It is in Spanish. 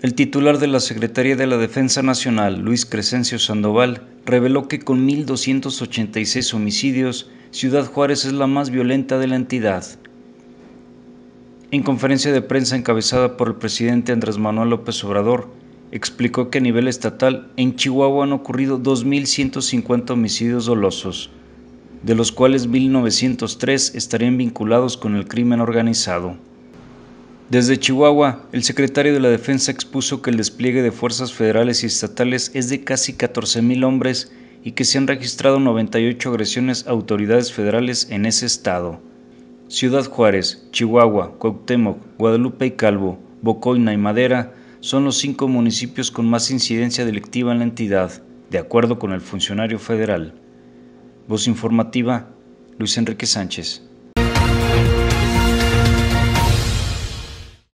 El titular de la Secretaría de la Defensa Nacional, Luis Crescencio Sandoval, reveló que con 1.286 homicidios, Ciudad Juárez es la más violenta de la entidad. En conferencia de prensa encabezada por el presidente Andrés Manuel López Obrador, explicó que a nivel estatal en Chihuahua han ocurrido 2.150 homicidios dolosos, de los cuales 1.903 estarían vinculados con el crimen organizado. Desde Chihuahua, el secretario de la Defensa expuso que el despliegue de fuerzas federales y estatales es de casi 14.000 hombres y que se han registrado 98 agresiones a autoridades federales en ese estado. Ciudad Juárez, Chihuahua, Cuauhtémoc, Guadalupe y Calvo, Bocoina y Madera son los cinco municipios con más incidencia delictiva en la entidad, de acuerdo con el funcionario federal. Voz informativa, Luis Enrique Sánchez.